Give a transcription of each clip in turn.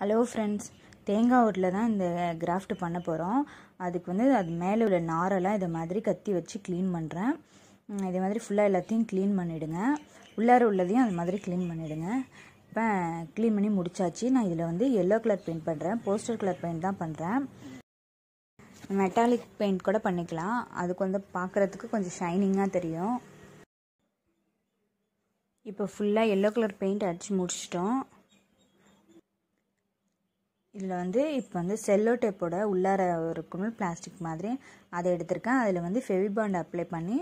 hello friends தேங்காய் ஓட்டில் தான் இந்த கிராஃப்ட் பண்ண போகிறோம் அதுக்கு வந்து அது மேலே உள்ள நாரெல்லாம் இதை மாதிரி கத்தி வச்சு க்ளீன் பண்ணுறேன் இதே மாதிரி ஃபுல்லாக எல்லாத்தையும் க்ளீன் பண்ணிவிடுங்க உள்ளார உள்ளதையும் அது மாதிரி க்ளீன் பண்ணிவிடுங்க இப்போ க்ளீன் பண்ணி முடிச்சாச்சு நான் இதில் வந்து எல்லோ கலர் பெயிண்ட் பண்ணுறேன் போஸ்டர் கலர் பெயிண்ட் தான் பண்ணுறேன் மெட்டாலிக் பெயிண்ட் கூட பண்ணிக்கலாம் அதுக்கு வந்து பார்க்குறதுக்கு கொஞ்சம் ஷைனிங்காக தெரியும் இப்போ ஃபுல்லாக எல்லோ கலர் பெயிண்ட் அடித்து முடிச்சிட்டோம் இதில் வந்து இப்போ வந்து செல்லோ டேப்போட உள்ளார இருக்கணும் பிளாஸ்டிக் மாதிரி அதை எடுத்திருக்கேன் அதில் வந்து ஃபெவிபாண்ட் அப்ளை பண்ணி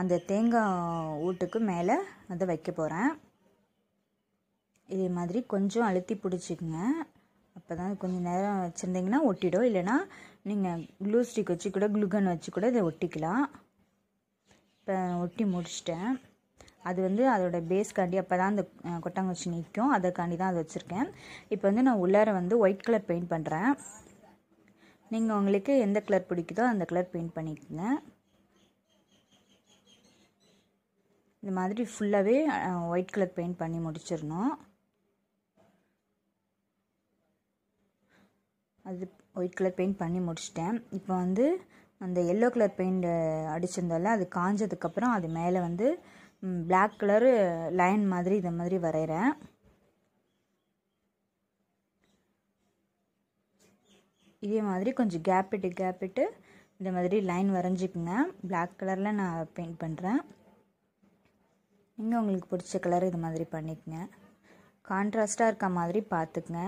அந்த தேங்காய் ஊட்டுக்கு மேலே அதை வைக்க போகிறேன் இதே மாதிரி கொஞ்சம் அழுத்தி பிடிச்சிக்கங்க அப்போ தான் கொஞ்சம் நேரம் வச்சுருந்தீங்கன்னா ஒட்டிடும் இல்லைனா நீங்கள் க்ளூ ஸ்டிக் வச்சு கூட க்ளூகன் வச்சு கூட இதை ஒட்டிக்கலாம் இப்போ ஒட்டி முடிச்சிட்டேன் அது வந்து அதோட பேஸ்க்காண்டி அப்போ தான் அந்த கொட்டாங்குச்சி நிற்கும் அதுக்காண்டி தான் அது வச்சுருக்கேன் இப்போ வந்து நான் உள்ளார வந்து ஒயிட் கலர் பெயிண்ட் பண்ணுறேன் நீங்கள் உங்களுக்கு எந்த கலர் பிடிக்குதோ அந்த கலர் பெயிண்ட் பண்ணிக்கோங்க இந்த மாதிரி ஃபுல்லாகவே ஒயிட் கலர் பெயிண்ட் பண்ணி முடிச்சிடணும் அது ஒயிட் கலர் பெயிண்ட் பண்ணி முடிச்சிட்டேன் இப்போ வந்து அந்த எல்லோ கலர் பெயிண்ட் அடிச்சிருந்தால அது காஞ்சதுக்கப்புறம் அது மேலே வந்து பிளாக் கலரு லைன் மாதிரி இதை மாதிரி வரைகிறேன் இதே மாதிரி கொஞ்சம் கேப் இட்டு கேப் இட்டு இந்த மாதிரி லைன் வரைஞ்சிக்குங்க பிளாக் கலரில் நான் பெயிண்ட் பண்ணுறேன் நீங்கள் உங்களுக்கு பிடிச்ச கலர் இது மாதிரி பண்ணிக்கங்க கான்ட்ராஸ்டாக இருக்க மாதிரி பார்த்துக்குங்க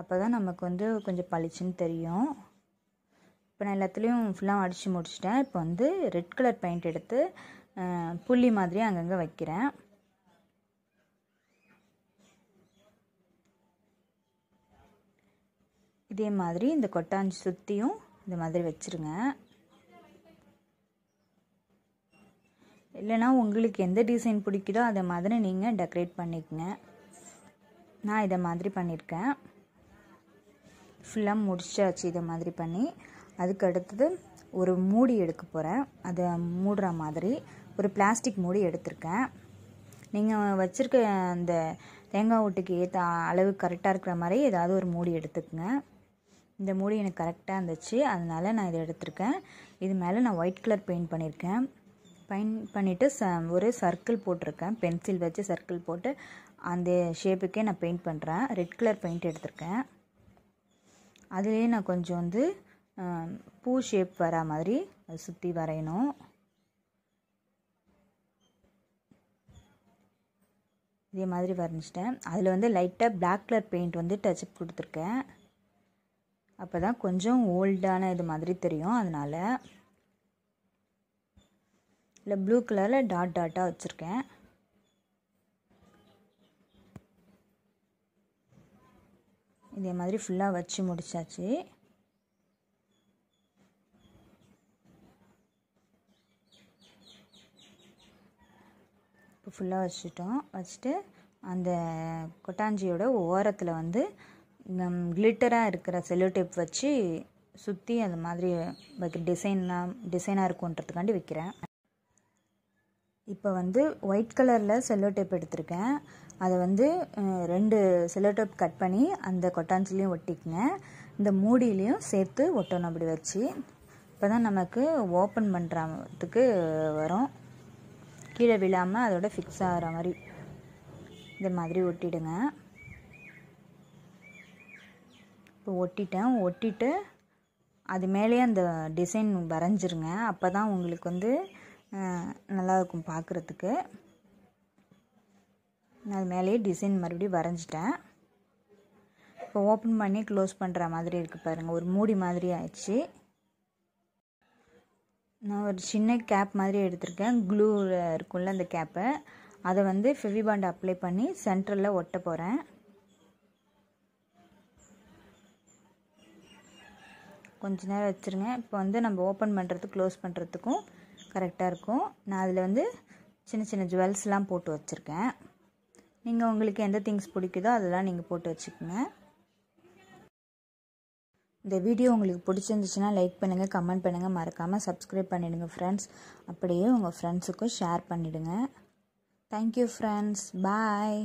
அப்போ தான் நமக்கு வந்து கொஞ்சம் பளிச்சுன்னு தெரியும் இப்போ நான் எல்லாத்துலேயும் ஃபுல்லாக அடித்து முடிச்சிட்டேன் இப்போ வந்து ரெட் கலர் பெயிண்ட் எடுத்து புள்ளி மாதிரி அங்கங்கே வைக்கிறேன் இதே மாதிரி இந்த கொட்டாஞ்சி சுற்றியும் இந்த மாதிரி வச்சுருங்க இல்லைனா உங்களுக்கு எந்த டிசைன் பிடிக்குதோ அதை மாதிரி நீங்கள் டெக்கரேட் பண்ணிக்கங்க நான் இதை மாதிரி பண்ணியிருக்கேன் ஃபுல்லாக முடிச்சாச்சு இதை மாதிரி பண்ணி அதுக்கு அடுத்தது ஒரு மூடி எடுக்க போகிறேன் அதை மூடுற மாதிரி ஒரு பிளாஸ்டிக் மூடி எடுத்திருக்கேன் நீங்கள் வச்சுருக்க அந்த தேங்காய் ஓட்டுக்கு ஏற்ற அளவு கரெக்டாக இருக்கிற மாதிரி ஏதாவது ஒரு மூடி எடுத்துக்கோங்க இந்த மூடி எனக்கு கரெக்டாக இருந்துச்சு அதனால் நான் இதை எடுத்திருக்கேன் இது மேலே நான் ஒயிட் கலர் பெயிண்ட் பண்ணியிருக்கேன் பெயிண்ட் பண்ணிவிட்டு ச ஒரு சர்க்கிள் போட்டிருக்கேன் பென்சில் வச்சு சர்க்கிள் போட்டு அந்த ஷேப்புக்கே நான் பெயிண்ட் பண்ணுறேன் ரெட் கலர் பெயிண்ட் எடுத்திருக்கேன் அதுலேயே நான் கொஞ்சம் வந்து பூ ஷேப் வரா மாதிரி அதை சுற்றி வரையணும் இதே மாதிரி வரைஞ்சிட்டேன் அதில் வந்து லைட்டாக பிளாக் கலர் பெயிண்ட் வந்து டச்சப் கொடுத்துருக்கேன் அப்போ தான் கொஞ்சம் ஓல்டான இது மாதிரி தெரியும் அதனால் இல்லை ப்ளூ கலரில் டாட் டாட்டாக வச்சுருக்கேன் இதே மாதிரி ஃபுல்லாக வச்சு முடித்தாச்சு ஃபுல்லாக வச்சுட்டோம் வச்சுட்டு அந்த கொட்டாஞ்சியோட ஓரத்தில் வந்து கிளிட்டராக இருக்கிற செல்லோ டேப் வச்சு சுற்றி அந்த மாதிரி வைக்கிற டிசைன்லாம் டிசைனாக இருக்குன்றதுக்காண்டி வைக்கிறேன் இப்போ வந்து ஒயிட் கலரில் செல்லோ டேப் எடுத்திருக்கேன் அதை வந்து ரெண்டு செல்லோ டேப் கட் பண்ணி அந்த கொட்டாஞ்சிலையும் ஒட்டிக்குங்க இந்த மூடியிலையும் சேர்த்து ஒட்டணும் அப்படி வச்சு இப்போ தான் நமக்கு ஓப்பன் பண்ணுறதுக்கு வரும் கீழே விழாமல் அதோட ஃபிக்ஸ் ஆகிற மாதிரி இந்த மாதிரி ஒட்டிடுங்க இப்போ ஒட்டிட்டேன் ஒட்டிட்டு அது மேலேயே அந்த டிசைன் வரைஞ்சிருங்க அப்போ தான் உங்களுக்கு வந்து நல்லாயிருக்கும் பார்க்குறதுக்கு அது மேலேயே டிசைன் மறுபடியும் வரைஞ்சிட்டேன் இப்போ ஓப்பன் பண்ணி க்ளோஸ் பண்ணுற மாதிரி இருக்குது பாருங்கள் ஒரு மூடி மாதிரி ஆயிடுச்சு நான் ஒரு சின்ன கேப் மாதிரி எடுத்திருக்கேன் க்ளூ இருக்கும்ல அந்த கேப்பை அதை வந்து பாண்ட் அப்ளை பண்ணி சென்ட்ரலில் ஒட்ட போகிறேன் கொஞ்ச நேரம் வச்சுருங்க இப்போ வந்து நம்ம ஓப்பன் பண்ணுறது க்ளோஸ் பண்ணுறதுக்கும் கரெக்டாக இருக்கும் நான் அதில் வந்து சின்ன சின்ன ஜுவல்ஸ்லாம் போட்டு வச்சுருக்கேன் நீங்கள் உங்களுக்கு எந்த திங்ஸ் பிடிக்குதோ அதெல்லாம் நீங்கள் போட்டு வச்சுக்கோங்க இந்த வீடியோ உங்களுக்கு பிடிச்சிருந்துச்சுன்னா லைக் பண்ணுங்கள் கமெண்ட் பண்ணுங்கள் மறக்காமல் சப்ஸ்கிரைப் பண்ணிவிடுங்க ஃப்ரெண்ட்ஸ் அப்படியே உங்கள் ஃப்ரெண்ட்ஸுக்கும் ஷேர் பண்ணிவிடுங்க தேங்க்யூ ஃப்ரெண்ட்ஸ் பாய்